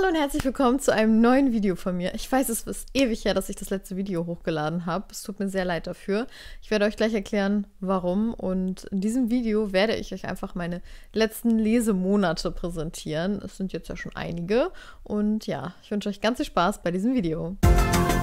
Hallo und herzlich willkommen zu einem neuen Video von mir. Ich weiß, es ist ewig her, dass ich das letzte Video hochgeladen habe. Es tut mir sehr leid dafür. Ich werde euch gleich erklären, warum. Und in diesem Video werde ich euch einfach meine letzten Lesemonate präsentieren. Es sind jetzt ja schon einige. Und ja, ich wünsche euch ganz viel Spaß bei diesem Video. Musik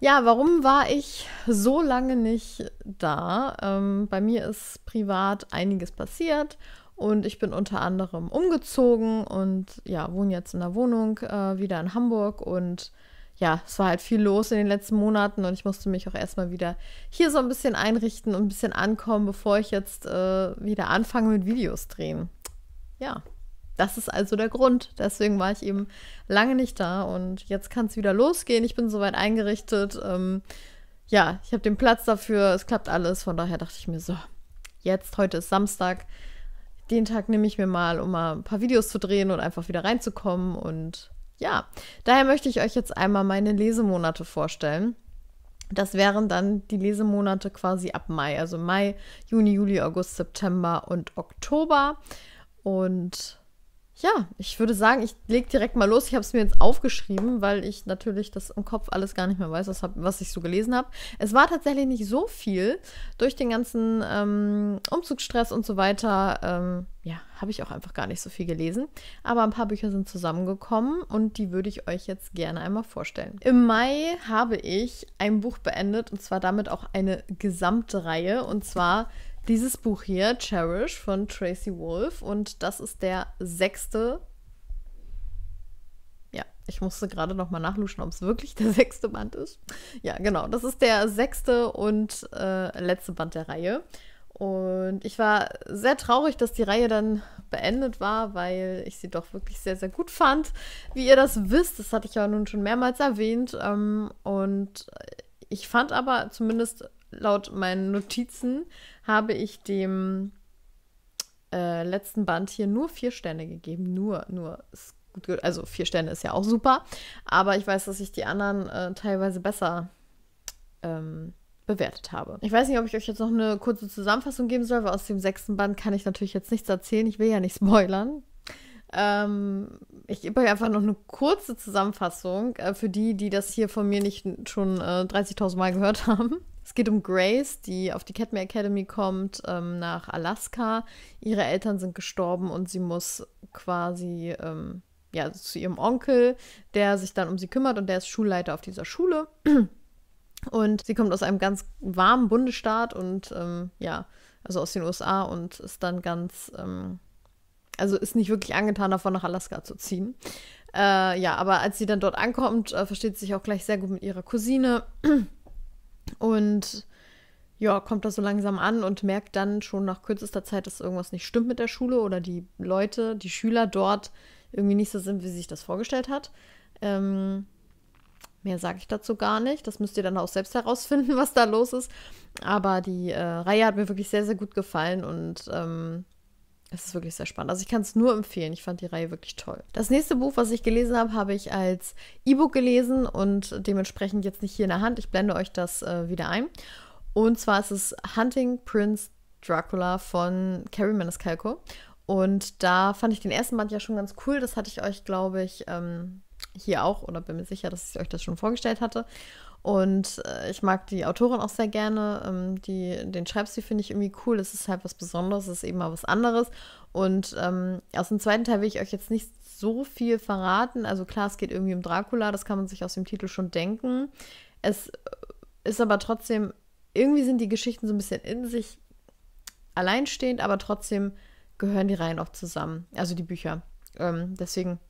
Ja, warum war ich so lange nicht da? Ähm, bei mir ist privat einiges passiert und ich bin unter anderem umgezogen und ja, wohne jetzt in der Wohnung äh, wieder in Hamburg und ja, es war halt viel los in den letzten Monaten und ich musste mich auch erstmal wieder hier so ein bisschen einrichten und ein bisschen ankommen, bevor ich jetzt äh, wieder anfange mit Videos drehen. Ja. Das ist also der Grund. Deswegen war ich eben lange nicht da und jetzt kann es wieder losgehen. Ich bin soweit eingerichtet. Ähm, ja, ich habe den Platz dafür. Es klappt alles. Von daher dachte ich mir so, jetzt, heute ist Samstag. Den Tag nehme ich mir mal, um mal ein paar Videos zu drehen und einfach wieder reinzukommen. Und ja, daher möchte ich euch jetzt einmal meine Lesemonate vorstellen. Das wären dann die Lesemonate quasi ab Mai, also Mai, Juni, Juli, August, September und Oktober. Und ja, ich würde sagen, ich lege direkt mal los. Ich habe es mir jetzt aufgeschrieben, weil ich natürlich das im Kopf alles gar nicht mehr weiß, was, hab, was ich so gelesen habe. Es war tatsächlich nicht so viel. Durch den ganzen ähm, Umzugsstress und so weiter, ähm, ja, habe ich auch einfach gar nicht so viel gelesen. Aber ein paar Bücher sind zusammengekommen und die würde ich euch jetzt gerne einmal vorstellen. Im Mai habe ich ein Buch beendet und zwar damit auch eine gesamte Reihe und zwar dieses Buch hier, Cherish von Tracy Wolf. Und das ist der sechste. Ja, ich musste gerade nochmal nachluschen, ob es wirklich der sechste Band ist. Ja, genau. Das ist der sechste und äh, letzte Band der Reihe. Und ich war sehr traurig, dass die Reihe dann beendet war, weil ich sie doch wirklich sehr, sehr gut fand. Wie ihr das wisst, das hatte ich ja nun schon mehrmals erwähnt. Ähm, und ich fand aber zumindest laut meinen Notizen habe ich dem äh, letzten Band hier nur vier Sterne gegeben. Nur, nur. also vier Sterne ist ja auch super. Aber ich weiß, dass ich die anderen äh, teilweise besser ähm, bewertet habe. Ich weiß nicht, ob ich euch jetzt noch eine kurze Zusammenfassung geben soll, weil aus dem sechsten Band kann ich natürlich jetzt nichts erzählen. Ich will ja nicht spoilern. Ähm, ich gebe euch einfach noch eine kurze Zusammenfassung äh, für die, die das hier von mir nicht schon äh, 30.000 Mal gehört haben. Es geht um Grace, die auf die Cadme Academy kommt ähm, nach Alaska. Ihre Eltern sind gestorben und sie muss quasi ähm, ja, zu ihrem Onkel, der sich dann um sie kümmert und der ist Schulleiter auf dieser Schule. Und sie kommt aus einem ganz warmen Bundesstaat und ähm, ja, also aus den USA und ist dann ganz, ähm, also ist nicht wirklich angetan davon, nach Alaska zu ziehen. Äh, ja, aber als sie dann dort ankommt, äh, versteht sie sich auch gleich sehr gut mit ihrer Cousine. Und ja, kommt da so langsam an und merkt dann schon nach kürzester Zeit, dass irgendwas nicht stimmt mit der Schule oder die Leute, die Schüler dort irgendwie nicht so sind, wie sie sich das vorgestellt hat. Ähm, mehr sage ich dazu gar nicht. Das müsst ihr dann auch selbst herausfinden, was da los ist. Aber die äh, Reihe hat mir wirklich sehr, sehr gut gefallen und ähm, es ist wirklich sehr spannend. Also ich kann es nur empfehlen. Ich fand die Reihe wirklich toll. Das nächste Buch, was ich gelesen habe, habe ich als E-Book gelesen und dementsprechend jetzt nicht hier in der Hand. Ich blende euch das äh, wieder ein. Und zwar ist es Hunting Prince Dracula von Carrie Maniscalco. Und da fand ich den ersten Band ja schon ganz cool. Das hatte ich euch, glaube ich, ähm, hier auch oder bin mir sicher, dass ich euch das schon vorgestellt hatte. Und äh, ich mag die Autorin auch sehr gerne. Ähm, die, den Schreibstil finde ich irgendwie cool. Es ist halt was Besonderes, es ist eben mal was anderes. Und ähm, aus dem zweiten Teil will ich euch jetzt nicht so viel verraten. Also klar, es geht irgendwie um Dracula, das kann man sich aus dem Titel schon denken. Es äh, ist aber trotzdem, irgendwie sind die Geschichten so ein bisschen in sich alleinstehend, aber trotzdem gehören die Reihen auch zusammen. Also die Bücher. Ähm, deswegen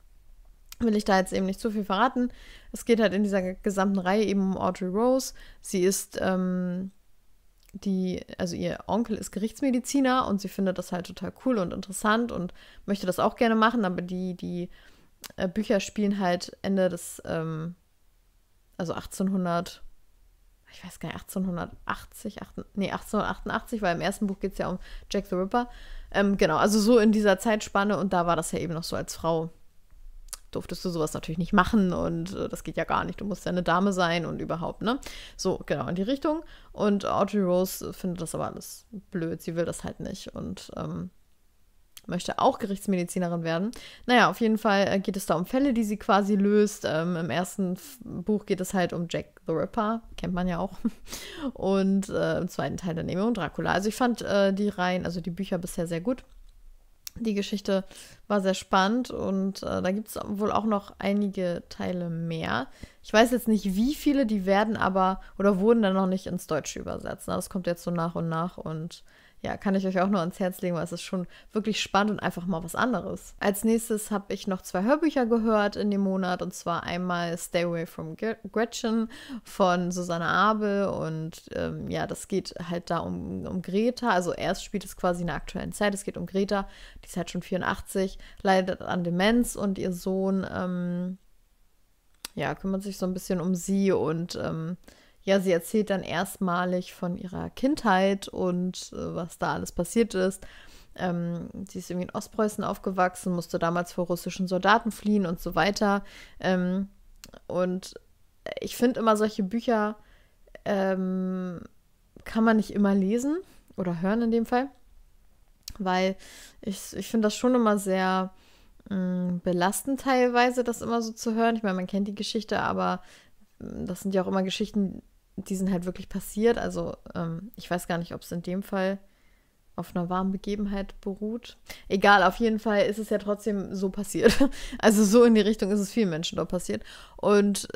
will ich da jetzt eben nicht zu viel verraten. Es geht halt in dieser gesamten Reihe eben um Audrey Rose. Sie ist ähm, die, also ihr Onkel ist Gerichtsmediziner und sie findet das halt total cool und interessant und möchte das auch gerne machen, aber die, die äh, Bücher spielen halt Ende des, ähm, also 1800, ich weiß gar nicht, 1880, 8, nee, 1888, weil im ersten Buch geht es ja um Jack the Ripper. Ähm, genau, also so in dieser Zeitspanne und da war das ja eben noch so als Frau durftest du sowas natürlich nicht machen und äh, das geht ja gar nicht. Du musst ja eine Dame sein und überhaupt, ne? So, genau, in die Richtung. Und Audrey Rose äh, findet das aber alles blöd. Sie will das halt nicht und ähm, möchte auch Gerichtsmedizinerin werden. Naja, auf jeden Fall äh, geht es da um Fälle, die sie quasi löst. Ähm, Im ersten Buch geht es halt um Jack the Ripper, kennt man ja auch. Und äh, im zweiten Teil dann eben um Dracula. Also ich fand äh, die Reihen, also die Bücher bisher sehr gut. Die Geschichte war sehr spannend und äh, da gibt es wohl auch noch einige Teile mehr. Ich weiß jetzt nicht, wie viele, die werden aber oder wurden dann noch nicht ins Deutsche übersetzt. Ne? das kommt jetzt so nach und nach und ja, kann ich euch auch nur ans Herz legen, weil es ist schon wirklich spannend und einfach mal was anderes. Als nächstes habe ich noch zwei Hörbücher gehört in dem Monat und zwar einmal Stay Away from Gretchen von Susanne Abel und ähm, ja, das geht halt da um, um Greta. Also erst spielt es quasi in der aktuellen Zeit. Es geht um Greta, die ist halt schon 84, leidet an Demenz und ihr Sohn ähm, ja, kümmert sich so ein bisschen um sie und ähm, ja, sie erzählt dann erstmalig von ihrer Kindheit und äh, was da alles passiert ist. Ähm, sie ist irgendwie in Ostpreußen aufgewachsen, musste damals vor russischen Soldaten fliehen und so weiter. Ähm, und ich finde immer solche Bücher ähm, kann man nicht immer lesen oder hören in dem Fall, weil ich, ich finde das schon immer sehr mm, belastend teilweise, das immer so zu hören. Ich meine, man kennt die Geschichte, aber das sind ja auch immer Geschichten, die sind halt wirklich passiert. Also ähm, ich weiß gar nicht, ob es in dem Fall auf einer warmen Begebenheit beruht. Egal, auf jeden Fall ist es ja trotzdem so passiert. Also so in die Richtung ist es vielen Menschen dort passiert. Und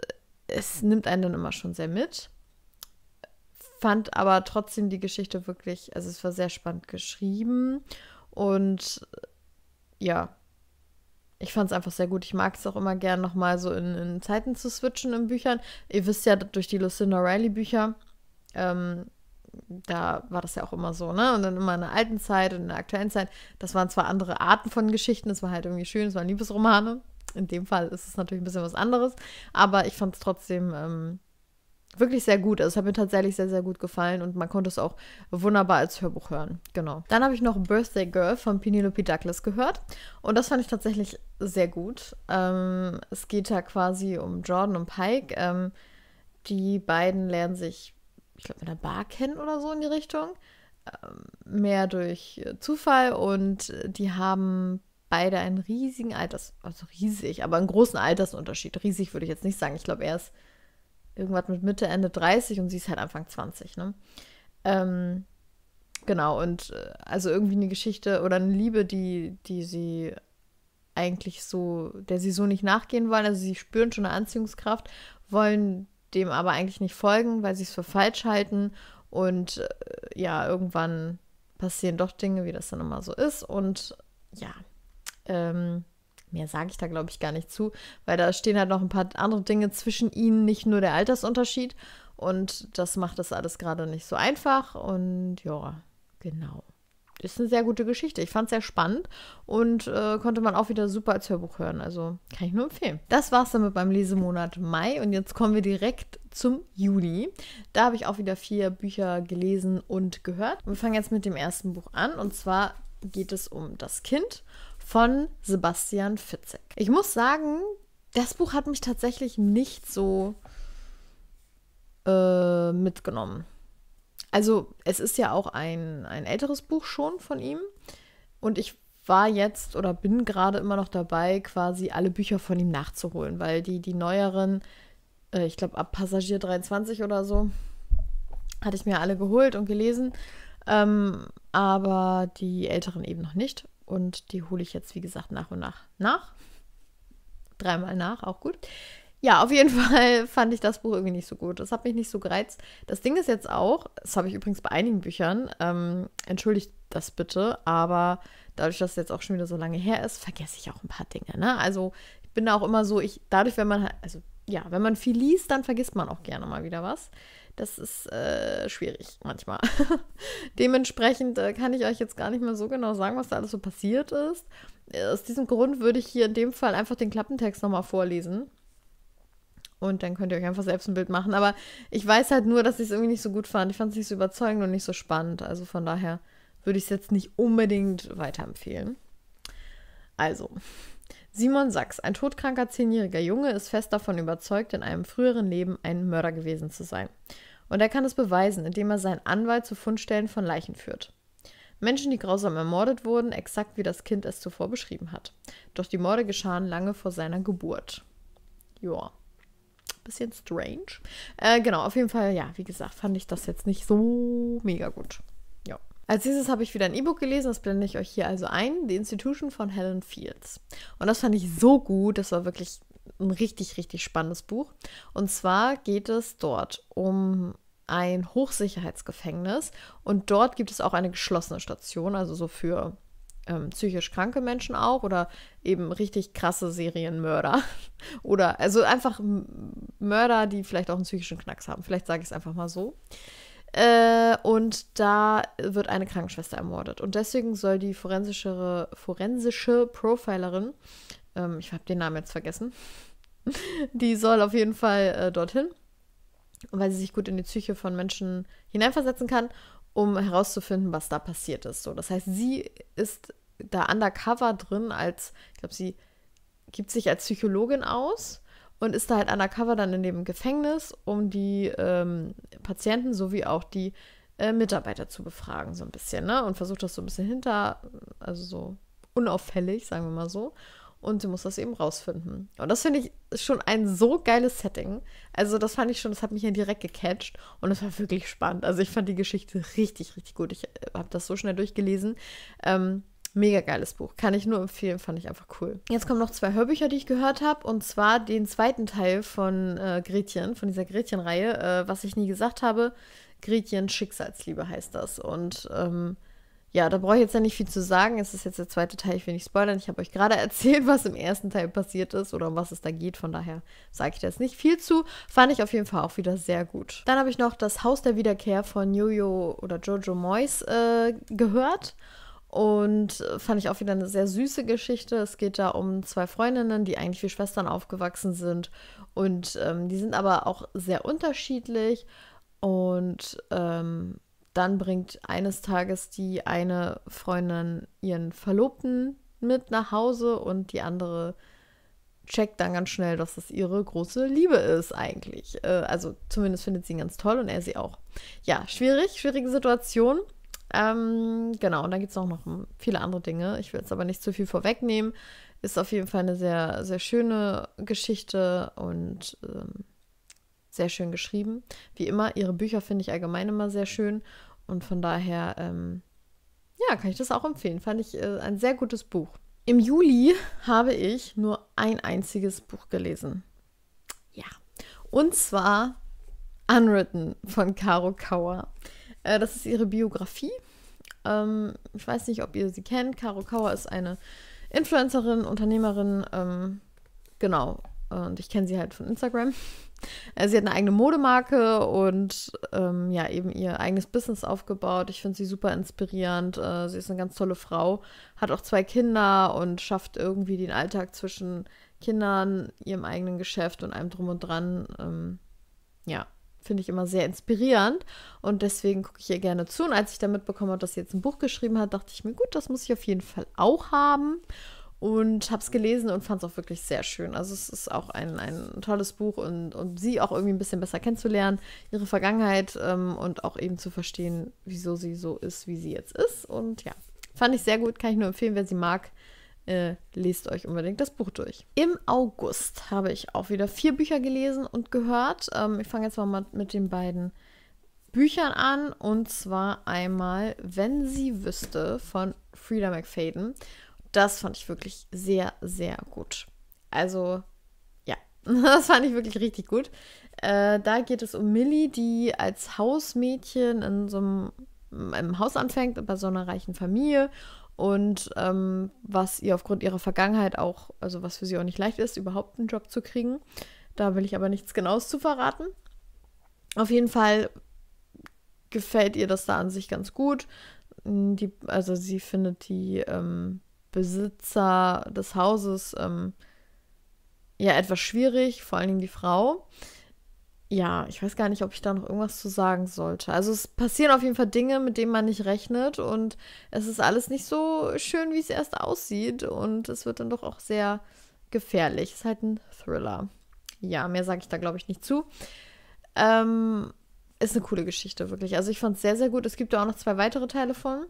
es nimmt einen dann immer schon sehr mit. Fand aber trotzdem die Geschichte wirklich, also es war sehr spannend geschrieben. Und ja, ich fand es einfach sehr gut. Ich mag es auch immer gern nochmal so in, in, Zeiten zu switchen in Büchern. Ihr wisst ja, durch die Lucinda Riley-Bücher, ähm, da war das ja auch immer so, ne? Und dann immer in der alten Zeit und in der aktuellen Zeit. Das waren zwar andere Arten von Geschichten, es war halt irgendwie schön, es waren Liebesromane. In dem Fall ist es natürlich ein bisschen was anderes, aber ich fand es trotzdem ähm, wirklich sehr gut. Also es hat mir tatsächlich sehr, sehr gut gefallen und man konnte es auch wunderbar als Hörbuch hören. Genau. Dann habe ich noch Birthday Girl von Penelope Douglas gehört und das fand ich tatsächlich sehr gut. Ähm, es geht da quasi um Jordan und Pike. Ähm, die beiden lernen sich, ich glaube, in der Bar kennen oder so in die Richtung. Ähm, mehr durch Zufall und die haben beide einen riesigen Alters, also riesig, aber einen großen Altersunterschied. Riesig würde ich jetzt nicht sagen. Ich glaube, er ist irgendwas mit Mitte, Ende 30 und sie ist halt Anfang 20, ne? Ähm, genau, und äh, also irgendwie eine Geschichte oder eine Liebe, die, die sie eigentlich so, der sie so nicht nachgehen wollen. Also sie spüren schon eine Anziehungskraft, wollen dem aber eigentlich nicht folgen, weil sie es für falsch halten. Und äh, ja, irgendwann passieren doch Dinge, wie das dann immer so ist. Und ja, ähm, mehr sage ich da, glaube ich, gar nicht zu, weil da stehen halt noch ein paar andere Dinge zwischen ihnen, nicht nur der Altersunterschied. Und das macht das alles gerade nicht so einfach. Und ja, genau. Ist eine sehr gute Geschichte. Ich fand es sehr spannend und äh, konnte man auch wieder super als Hörbuch hören. Also kann ich nur empfehlen. Das war es dann mit meinem Lesemonat Mai und jetzt kommen wir direkt zum Juli. Da habe ich auch wieder vier Bücher gelesen und gehört. Und wir fangen jetzt mit dem ersten Buch an und zwar geht es um das Kind von Sebastian Fitzek. Ich muss sagen, das Buch hat mich tatsächlich nicht so äh, mitgenommen. Also es ist ja auch ein, ein älteres Buch schon von ihm und ich war jetzt oder bin gerade immer noch dabei, quasi alle Bücher von ihm nachzuholen, weil die, die neueren, äh, ich glaube ab Passagier 23 oder so, hatte ich mir alle geholt und gelesen, ähm, aber die älteren eben noch nicht. Und die hole ich jetzt, wie gesagt, nach und nach nach. Dreimal nach, auch gut. Ja, auf jeden Fall fand ich das Buch irgendwie nicht so gut. Das hat mich nicht so gereizt. Das Ding ist jetzt auch, das habe ich übrigens bei einigen Büchern, ähm, entschuldigt das bitte, aber dadurch, dass es jetzt auch schon wieder so lange her ist, vergesse ich auch ein paar Dinge. Ne? Also ich bin da auch immer so, ich, dadurch, wenn man, also ja, wenn man viel liest, dann vergisst man auch gerne mal wieder was. Das ist äh, schwierig manchmal. Dementsprechend äh, kann ich euch jetzt gar nicht mehr so genau sagen, was da alles so passiert ist. Aus diesem Grund würde ich hier in dem Fall einfach den Klappentext nochmal vorlesen. Und dann könnt ihr euch einfach selbst ein Bild machen. Aber ich weiß halt nur, dass ich es irgendwie nicht so gut fand. Ich fand es nicht so überzeugend und nicht so spannend. Also von daher würde ich es jetzt nicht unbedingt weiterempfehlen. Also, Simon Sachs, ein todkranker zehnjähriger Junge, ist fest davon überzeugt, in einem früheren Leben ein Mörder gewesen zu sein. Und er kann es beweisen, indem er seinen Anwalt zu Fundstellen von Leichen führt. Menschen, die grausam ermordet wurden, exakt wie das Kind es zuvor beschrieben hat. Doch die Morde geschahen lange vor seiner Geburt. Joa. Bisschen strange. Äh, genau, auf jeden Fall, ja, wie gesagt, fand ich das jetzt nicht so mega gut. Als dieses habe ich wieder ein E-Book gelesen, das blende ich euch hier also ein, The Institution von Helen Fields. Und das fand ich so gut, das war wirklich ein richtig, richtig spannendes Buch. Und zwar geht es dort um ein Hochsicherheitsgefängnis und dort gibt es auch eine geschlossene Station, also so für ähm, psychisch kranke Menschen auch oder eben richtig krasse Serienmörder oder also einfach Mörder, die vielleicht auch einen psychischen Knacks haben. Vielleicht sage ich es einfach mal so. Äh, und da wird eine Krankenschwester ermordet. Und deswegen soll die forensische, forensische Profilerin, ähm, ich habe den Namen jetzt vergessen, die soll auf jeden Fall äh, dorthin, weil sie sich gut in die Psyche von Menschen hineinversetzen kann, um herauszufinden, was da passiert ist. So, das heißt, sie ist da undercover drin als, ich glaube, sie gibt sich als Psychologin aus und ist da halt undercover dann in dem Gefängnis, um die ähm, Patienten sowie auch die äh, Mitarbeiter zu befragen, so ein bisschen, ne? Und versucht das so ein bisschen hinter, also so unauffällig, sagen wir mal so. Und sie muss das eben rausfinden. Und das finde ich schon ein so geiles Setting. Also, das fand ich schon, das hat mich ja direkt gecatcht. Und es war wirklich spannend. Also, ich fand die Geschichte richtig, richtig gut. Ich äh, habe das so schnell durchgelesen. Ähm, Mega geiles Buch. Kann ich nur empfehlen, fand ich einfach cool. Jetzt kommen noch zwei Hörbücher, die ich gehört habe. Und zwar den zweiten Teil von äh, Gretchen, von dieser Gretchen-Reihe, äh, was ich nie gesagt habe. Gretchen Schicksalsliebe heißt das. Und ähm, ja, da brauche ich jetzt ja nicht viel zu sagen. Es ist jetzt der zweite Teil, ich will nicht spoilern. Ich habe euch gerade erzählt, was im ersten Teil passiert ist oder um was es da geht. Von daher sage ich da jetzt nicht viel zu. Fand ich auf jeden Fall auch wieder sehr gut. Dann habe ich noch das Haus der Wiederkehr von Jojo oder Jojo Moyes äh, gehört. Und äh, fand ich auch wieder eine sehr süße Geschichte. Es geht da um zwei Freundinnen, die eigentlich wie Schwestern aufgewachsen sind. Und ähm, die sind aber auch sehr unterschiedlich. Und ähm, dann bringt eines Tages die eine Freundin ihren Verlobten mit nach Hause und die andere checkt dann ganz schnell, dass das ihre große Liebe ist eigentlich. Äh, also zumindest findet sie ihn ganz toll und er sie auch. Ja, schwierig, schwierige Situation. Ähm, genau, und dann gibt es auch noch viele andere Dinge. Ich will jetzt aber nicht zu viel vorwegnehmen. Ist auf jeden Fall eine sehr, sehr schöne Geschichte und ähm, sehr schön geschrieben. Wie immer, ihre Bücher finde ich allgemein immer sehr schön. Und von daher, ähm, ja, kann ich das auch empfehlen. Fand ich äh, ein sehr gutes Buch. Im Juli habe ich nur ein einziges Buch gelesen. Ja. Und zwar Unwritten von Caro Kauer. Äh, das ist ihre Biografie. Ähm, ich weiß nicht, ob ihr sie kennt. Caro Kauer ist eine Influencerin, Unternehmerin. Ähm, genau. Und ich kenne sie halt von Instagram. Äh, sie hat eine eigene Modemarke und ähm, ja, eben ihr eigenes Business aufgebaut. Ich finde sie super inspirierend. Äh, sie ist eine ganz tolle Frau, hat auch zwei Kinder und schafft irgendwie den Alltag zwischen Kindern, ihrem eigenen Geschäft und einem Drum und Dran. Ähm, ja, finde ich immer sehr inspirierend und deswegen gucke ich ihr gerne zu. Und als ich dann mitbekommen habe, dass sie jetzt ein Buch geschrieben hat, dachte ich mir, gut, das muss ich auf jeden Fall auch haben und habe es gelesen und fand es auch wirklich sehr schön. Also es ist auch ein, ein tolles Buch und um sie auch irgendwie ein bisschen besser kennenzulernen, ihre Vergangenheit ähm, und auch eben zu verstehen, wieso sie so ist, wie sie jetzt ist. Und ja, fand ich sehr gut, kann ich nur empfehlen, wer sie mag äh, lest euch unbedingt das Buch durch. Im August habe ich auch wieder vier Bücher gelesen und gehört. Ähm, ich fange jetzt mal mit den beiden Büchern an. Und zwar einmal Wenn sie wüsste von Frieda McFadden. Das fand ich wirklich sehr, sehr gut. Also, ja, das fand ich wirklich richtig gut. Äh, da geht es um Millie, die als Hausmädchen in so einem im Haus anfängt, bei so einer reichen Familie und ähm, was ihr aufgrund ihrer Vergangenheit auch, also was für sie auch nicht leicht ist, überhaupt einen Job zu kriegen. Da will ich aber nichts Genaues zu verraten. Auf jeden Fall gefällt ihr das da an sich ganz gut. Hm, die, also sie findet die ähm, Besitzer des Hauses ähm, ja etwas schwierig, vor allen Dingen die Frau ja, ich weiß gar nicht, ob ich da noch irgendwas zu sagen sollte. Also es passieren auf jeden Fall Dinge, mit denen man nicht rechnet und es ist alles nicht so schön, wie es erst aussieht und es wird dann doch auch sehr gefährlich. Es ist halt ein Thriller. Ja, mehr sage ich da, glaube ich, nicht zu. Ähm, ist eine coole Geschichte, wirklich. Also ich fand es sehr, sehr gut. Es gibt da auch noch zwei weitere Teile von.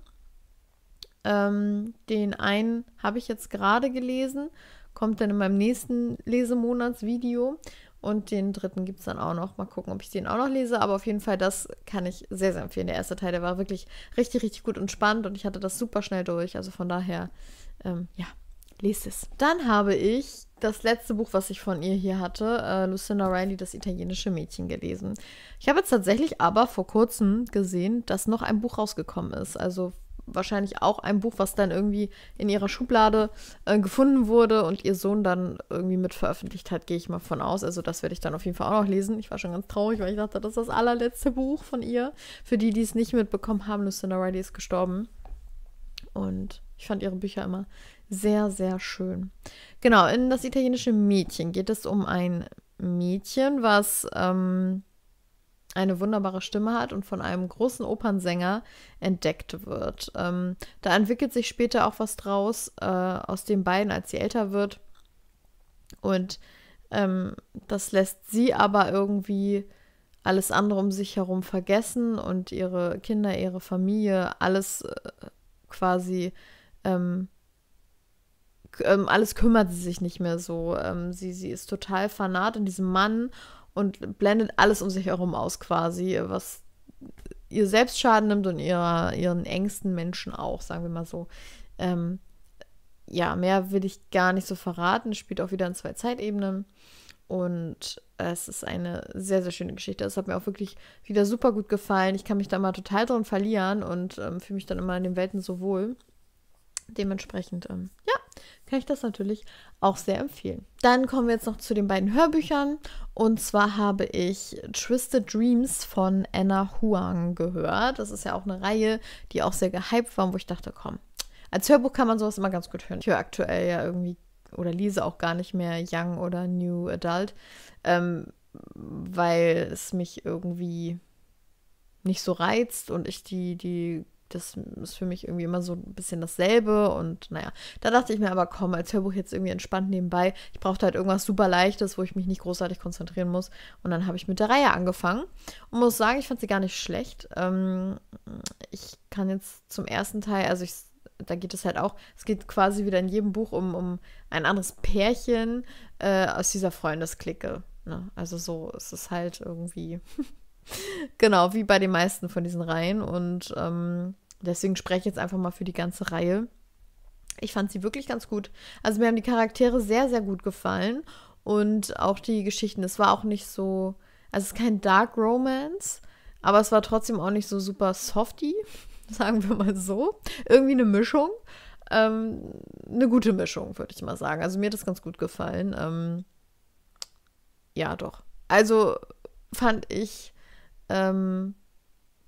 Ähm, den einen habe ich jetzt gerade gelesen, kommt dann in meinem nächsten Lesemonatsvideo. Und den dritten gibt es dann auch noch. Mal gucken, ob ich den auch noch lese. Aber auf jeden Fall, das kann ich sehr, sehr empfehlen. Der erste Teil, der war wirklich richtig, richtig gut und spannend. Und ich hatte das super schnell durch. Also von daher, ähm, ja, lest es. Dann habe ich das letzte Buch, was ich von ihr hier hatte, äh, Lucinda Riley, das italienische Mädchen, gelesen. Ich habe jetzt tatsächlich aber vor kurzem gesehen, dass noch ein Buch rausgekommen ist. Also wahrscheinlich auch ein Buch, was dann irgendwie in ihrer Schublade äh, gefunden wurde und ihr Sohn dann irgendwie mit veröffentlicht hat, gehe ich mal von aus. Also das werde ich dann auf jeden Fall auch noch lesen. Ich war schon ganz traurig, weil ich dachte, das ist das allerletzte Buch von ihr. Für die, die es nicht mitbekommen haben, Lucinda Riley ist gestorben. Und ich fand ihre Bücher immer sehr, sehr schön. Genau, in das italienische Mädchen geht es um ein Mädchen, was ähm, eine wunderbare Stimme hat und von einem großen Opernsänger entdeckt wird. Ähm, da entwickelt sich später auch was draus äh, aus den beiden, als sie älter wird. Und ähm, das lässt sie aber irgendwie alles andere um sich herum vergessen und ihre Kinder, ihre Familie, alles äh, quasi, ähm, ähm alles kümmert sie sich nicht mehr so. Ähm, sie, sie ist total fanat in diesem Mann und blendet alles um sich herum aus quasi, was ihr selbst Schaden nimmt und ihrer, ihren engsten Menschen auch, sagen wir mal so. Ähm, ja, mehr will ich gar nicht so verraten. Spielt auch wieder in zwei Zeitebenen. Und es ist eine sehr, sehr schöne Geschichte. Es hat mir auch wirklich wieder super gut gefallen. Ich kann mich da mal total drin verlieren und ähm, fühle mich dann immer in den Welten so wohl. Dementsprechend, ähm, ja, kann ich das natürlich auch sehr empfehlen. Dann kommen wir jetzt noch zu den beiden Hörbüchern. Und zwar habe ich Twisted Dreams von Anna Huang gehört. Das ist ja auch eine Reihe, die auch sehr gehypt war, wo ich dachte, komm, als Hörbuch kann man sowas immer ganz gut hören. Ich höre aktuell ja irgendwie oder lese auch gar nicht mehr Young oder New Adult, ähm, weil es mich irgendwie nicht so reizt und ich die, die das ist für mich irgendwie immer so ein bisschen dasselbe. Und naja, da dachte ich mir aber, komm, als Hörbuch jetzt irgendwie entspannt nebenbei. Ich brauchte halt irgendwas super Leichtes, wo ich mich nicht großartig konzentrieren muss. Und dann habe ich mit der Reihe angefangen und muss sagen, ich fand sie gar nicht schlecht. Ähm, ich kann jetzt zum ersten Teil, also ich da geht es halt auch, es geht quasi wieder in jedem Buch um, um ein anderes Pärchen äh, aus dieser Freundesklicke. Ne? Also so ist es halt irgendwie, genau, wie bei den meisten von diesen Reihen. Und ähm, Deswegen spreche ich jetzt einfach mal für die ganze Reihe. Ich fand sie wirklich ganz gut. Also mir haben die Charaktere sehr, sehr gut gefallen und auch die Geschichten. Es war auch nicht so, also es ist kein Dark Romance, aber es war trotzdem auch nicht so super softy, sagen wir mal so. Irgendwie eine Mischung. Ähm, eine gute Mischung, würde ich mal sagen. Also mir hat das ganz gut gefallen. Ähm, ja, doch. Also fand ich ähm,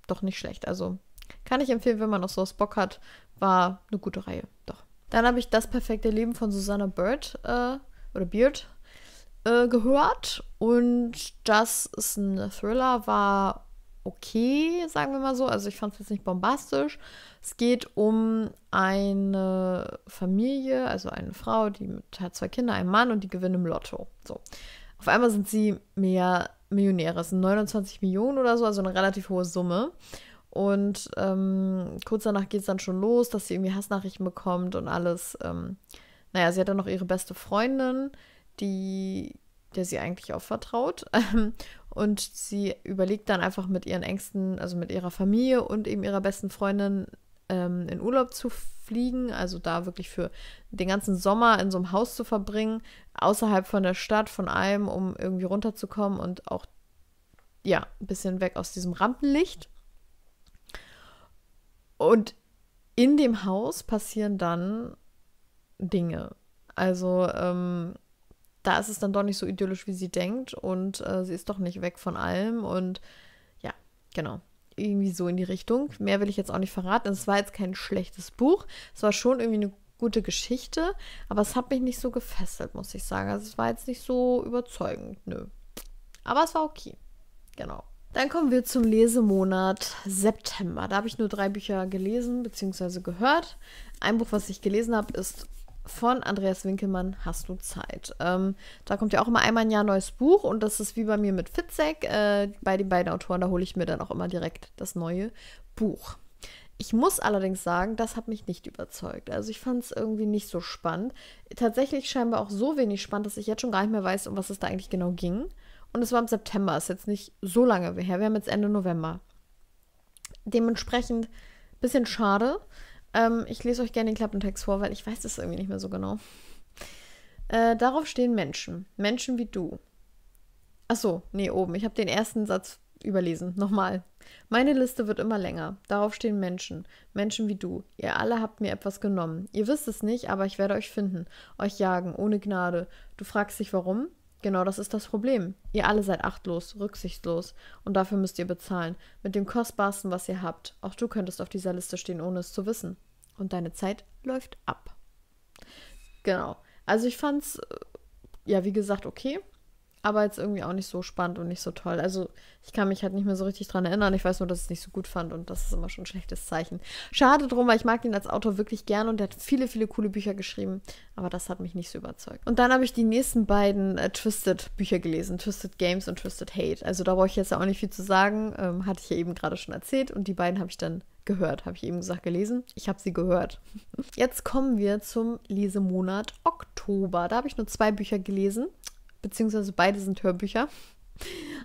doch nicht schlecht. Also kann ich empfehlen, wenn man noch so Bock hat. War eine gute Reihe, doch. Dann habe ich das perfekte Leben von Susanna Bird äh, oder Beard äh, gehört. Und das ist ein Thriller, war okay, sagen wir mal so. Also ich fand es jetzt nicht bombastisch. Es geht um eine Familie, also eine Frau, die hat zwei Kinder, einen Mann und die gewinnen im Lotto. So. Auf einmal sind sie mehr Millionäre. Es sind 29 Millionen oder so, also eine relativ hohe Summe. Und ähm, kurz danach geht es dann schon los, dass sie irgendwie Hassnachrichten bekommt und alles. Ähm, naja, sie hat dann noch ihre beste Freundin, die der sie eigentlich auch vertraut. Und sie überlegt dann einfach mit ihren Ängsten, also mit ihrer Familie und eben ihrer besten Freundin ähm, in Urlaub zu fliegen, also da wirklich für den ganzen Sommer in so einem Haus zu verbringen, außerhalb von der Stadt, von allem, um irgendwie runterzukommen und auch ja, ein bisschen weg aus diesem Rampenlicht. Und in dem Haus passieren dann Dinge. Also ähm, da ist es dann doch nicht so idyllisch, wie sie denkt und äh, sie ist doch nicht weg von allem und ja, genau. Irgendwie so in die Richtung. Mehr will ich jetzt auch nicht verraten. Es war jetzt kein schlechtes Buch. Es war schon irgendwie eine gute Geschichte, aber es hat mich nicht so gefesselt, muss ich sagen. Also es war jetzt nicht so überzeugend, nö. Aber es war okay. Genau. Dann kommen wir zum Lesemonat September. Da habe ich nur drei Bücher gelesen bzw. gehört. Ein Buch, was ich gelesen habe, ist von Andreas Winkelmann, Hast du Zeit? Ähm, da kommt ja auch immer einmal ein Jahr neues Buch und das ist wie bei mir mit Fitzek. Äh, bei den beiden Autoren, da hole ich mir dann auch immer direkt das neue Buch. Ich muss allerdings sagen, das hat mich nicht überzeugt. Also ich fand es irgendwie nicht so spannend. Tatsächlich scheinbar auch so wenig spannend, dass ich jetzt schon gar nicht mehr weiß, um was es da eigentlich genau ging. Und es war im September, ist jetzt nicht so lange her. Wir haben jetzt Ende November. Dementsprechend ein bisschen schade. Ähm, ich lese euch gerne den Klappentext vor, weil ich weiß das irgendwie nicht mehr so genau. Äh, darauf stehen Menschen. Menschen wie du. Ach so, nee, oben. Ich habe den ersten Satz überlesen. Nochmal. Meine Liste wird immer länger. Darauf stehen Menschen. Menschen wie du. Ihr alle habt mir etwas genommen. Ihr wisst es nicht, aber ich werde euch finden. Euch jagen, ohne Gnade. Du fragst dich warum? Genau das ist das Problem. Ihr alle seid achtlos, rücksichtslos und dafür müsst ihr bezahlen. Mit dem kostbarsten, was ihr habt. Auch du könntest auf dieser Liste stehen, ohne es zu wissen. Und deine Zeit läuft ab. Genau. Also ich fand's, äh, ja, wie gesagt, okay aber jetzt irgendwie auch nicht so spannend und nicht so toll. Also ich kann mich halt nicht mehr so richtig dran erinnern. Ich weiß nur, dass ich es nicht so gut fand und das ist immer schon ein schlechtes Zeichen. Schade drum, weil ich mag ihn als Autor wirklich gern und er hat viele, viele coole Bücher geschrieben, aber das hat mich nicht so überzeugt. Und dann habe ich die nächsten beiden äh, Twisted Bücher gelesen, Twisted Games und Twisted Hate. Also da brauche ich jetzt auch nicht viel zu sagen, ähm, hatte ich ja eben gerade schon erzählt und die beiden habe ich dann gehört, habe ich eben gesagt, gelesen. Ich habe sie gehört. Jetzt kommen wir zum Lesemonat Oktober. Da habe ich nur zwei Bücher gelesen beziehungsweise beide sind Hörbücher.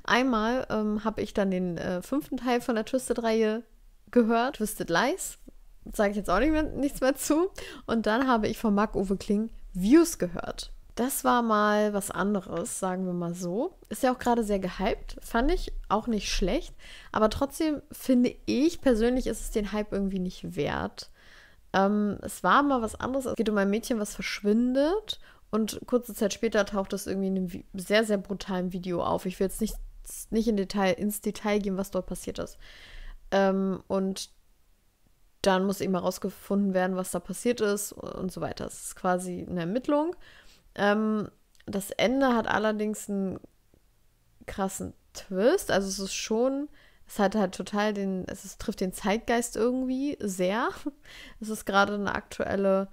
Einmal ähm, habe ich dann den äh, fünften Teil von der Twisted-Reihe gehört, Twisted Lies. Sage ich jetzt auch nicht mehr, nichts mehr zu. Und dann habe ich von Marc-Uwe Kling Views gehört. Das war mal was anderes, sagen wir mal so. Ist ja auch gerade sehr gehypt, fand ich auch nicht schlecht. Aber trotzdem finde ich persönlich, ist es den Hype irgendwie nicht wert. Ähm, es war mal was anderes. Es geht um ein Mädchen, was verschwindet und kurze Zeit später taucht das irgendwie in einem sehr, sehr brutalen Video auf. Ich will jetzt nicht, nicht in Detail, ins Detail gehen, was dort passiert ist. Ähm, und dann muss eben herausgefunden werden, was da passiert ist und so weiter. Es ist quasi eine Ermittlung. Ähm, das Ende hat allerdings einen krassen Twist. Also es ist schon, es hat halt total den, es ist, trifft den Zeitgeist irgendwie sehr. Es ist gerade eine aktuelle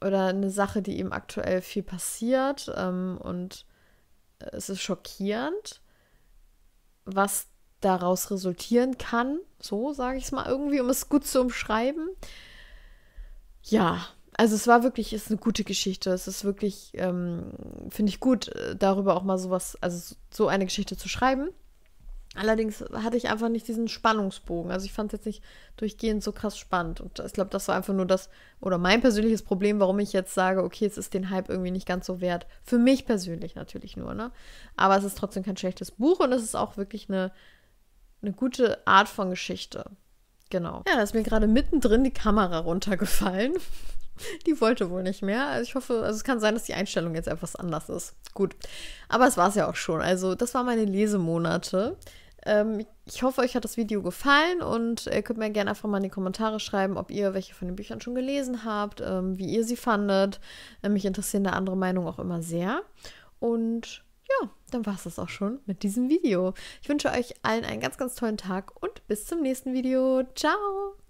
oder eine Sache, die ihm aktuell viel passiert ähm, und es ist schockierend, was daraus resultieren kann. So sage ich es mal irgendwie, um es gut zu umschreiben. Ja, also es war wirklich, ist eine gute Geschichte. Es ist wirklich, ähm, finde ich gut, äh, darüber auch mal sowas, also so eine Geschichte zu schreiben. Allerdings hatte ich einfach nicht diesen Spannungsbogen. Also ich fand es jetzt nicht durchgehend so krass spannend. Und ich glaube, das war einfach nur das, oder mein persönliches Problem, warum ich jetzt sage, okay, es ist den Hype irgendwie nicht ganz so wert. Für mich persönlich natürlich nur, ne? Aber es ist trotzdem kein schlechtes Buch und es ist auch wirklich eine, eine gute Art von Geschichte. Genau. Ja, da ist mir gerade mittendrin die Kamera runtergefallen. Die wollte wohl nicht mehr. Also ich hoffe, also es kann sein, dass die Einstellung jetzt etwas anders ist. Gut. Aber es war es ja auch schon. Also, das waren meine Lesemonate. Ähm, ich hoffe, euch hat das Video gefallen und ihr äh, könnt mir gerne einfach mal in die Kommentare schreiben, ob ihr welche von den Büchern schon gelesen habt, ähm, wie ihr sie fandet. Ähm, mich interessieren da andere Meinungen auch immer sehr. Und ja, dann war es das auch schon mit diesem Video. Ich wünsche euch allen einen ganz, ganz tollen Tag und bis zum nächsten Video. Ciao!